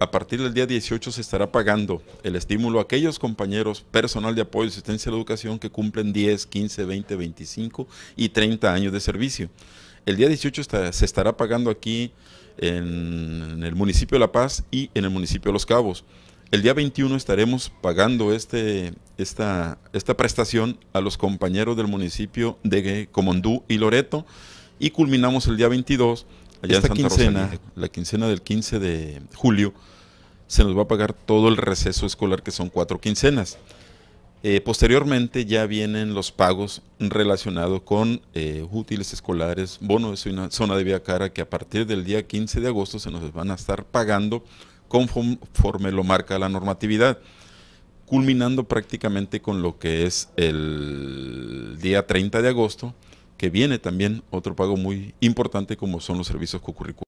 a partir del día 18 se estará pagando el estímulo a aquellos compañeros personal de apoyo y asistencia a la educación que cumplen 10, 15, 20, 25 y 30 años de servicio. El día 18 se estará pagando aquí en, el municipio de La Paz y en el municipio de Los Cabos. El día 21 estaremos pagando este, esta, esta prestación a los compañeros del municipio de Comondú y Loreto y culminamos el día 22 Allá Esta quincena, la quincena del 15 de julio, se nos va a pagar todo el receso escolar, que son cuatro quincenas. Eh, posteriormente ya vienen los pagos relacionados con eh, útiles escolares, bono una zona de vía cara, que a partir del día 15 de agosto se nos van a estar pagando conforme lo marca la normatividad, culminando prácticamente con lo que es el día 30 de agosto, que viene también otro pago muy importante como son los servicios cocurriculares.